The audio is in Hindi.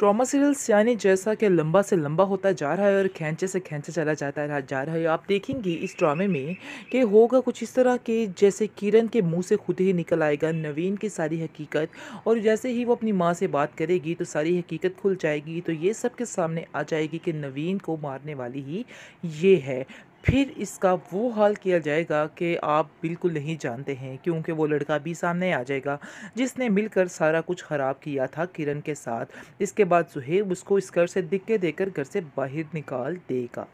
ड्रामा सीरियल्स यानी जैसा कि लंबा से लंबा होता जा रहा है और खींचे से खींचे चला जाता रहा जा रहा है आप देखेंगे इस ड्रामे में कि होगा कुछ इस तरह के जैसे किरण के मुंह से खुद ही निकल आएगा नवीन की सारी हकीकत और जैसे ही वो अपनी माँ से बात करेगी तो सारी हकीकत खुल जाएगी तो ये सब के सामने आ जाएगी कि नवीन को मारने वाली ही ये है फिर इसका वो हाल किया जाएगा कि आप बिल्कुल नहीं जानते हैं क्योंकि वो लड़का भी सामने आ जाएगा जिसने मिलकर सारा कुछ ख़राब किया था किरण के साथ इसके बाद सुहेब उसको इस घर से दिक्के देकर घर से बाहर निकाल देगा